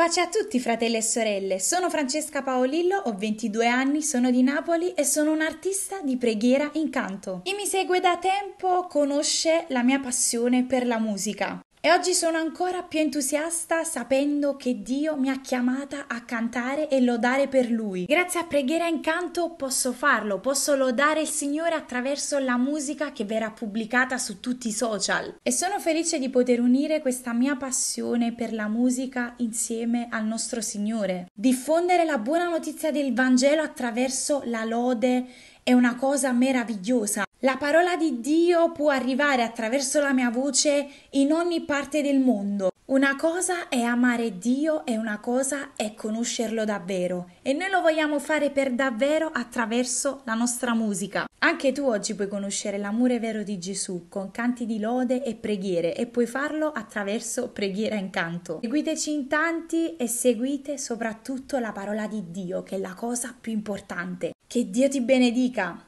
Pace a tutti fratelli e sorelle, sono Francesca Paolillo, ho 22 anni, sono di Napoli e sono un'artista di preghiera in canto. Chi mi segue da tempo conosce la mia passione per la musica. E oggi sono ancora più entusiasta sapendo che Dio mi ha chiamata a cantare e lodare per Lui. Grazie a preghiera in canto posso farlo, posso lodare il Signore attraverso la musica che verrà pubblicata su tutti i social. E sono felice di poter unire questa mia passione per la musica insieme al nostro Signore. Diffondere la buona notizia del Vangelo attraverso la lode è una cosa meravigliosa. La parola di Dio può arrivare attraverso la mia voce in ogni parte del mondo. Una cosa è amare Dio e una cosa è conoscerlo davvero. E noi lo vogliamo fare per davvero attraverso la nostra musica. Anche tu oggi puoi conoscere l'amore vero di Gesù con canti di lode e preghiere e puoi farlo attraverso preghiera in canto. Seguiteci in tanti e seguite soprattutto la parola di Dio, che è la cosa più importante. Che Dio ti benedica!